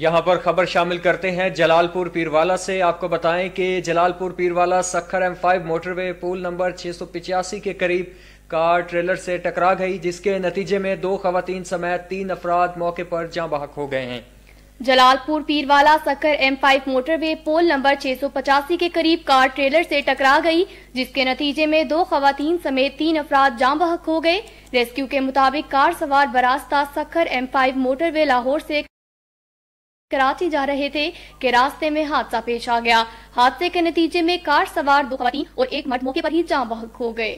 यहाँ पर खबर शामिल करते हैं जलालपुर पीरवाला से आपको बताएं कि Jalalpur Pirwala Sukkur M five motorway पुल नंबर छह के करीब कार ट्रेलर से टकरा गई जिसके नतीजे में दो खातन समेत तीन अफराद मौके पर जहाँ बहक हो गए हैं Jalalpur Pirwala Sukkur M five motorway पोल नंबर पचासी के करीब कार ट्रेलर से टकरा गई जिसके नतीजे में दो खातन समेत तीन अफराद जाम बहक हो गए रेस्क्यू के मुताबिक कार सवार बरास्ता Sukkur M five motorway Lahore से कराची जा रहे थे के रास्ते में हादसा पेश आ गया हादसे के नतीजे में कार सवार दो और एक मठ मौके पर ही जाम बहक हो गए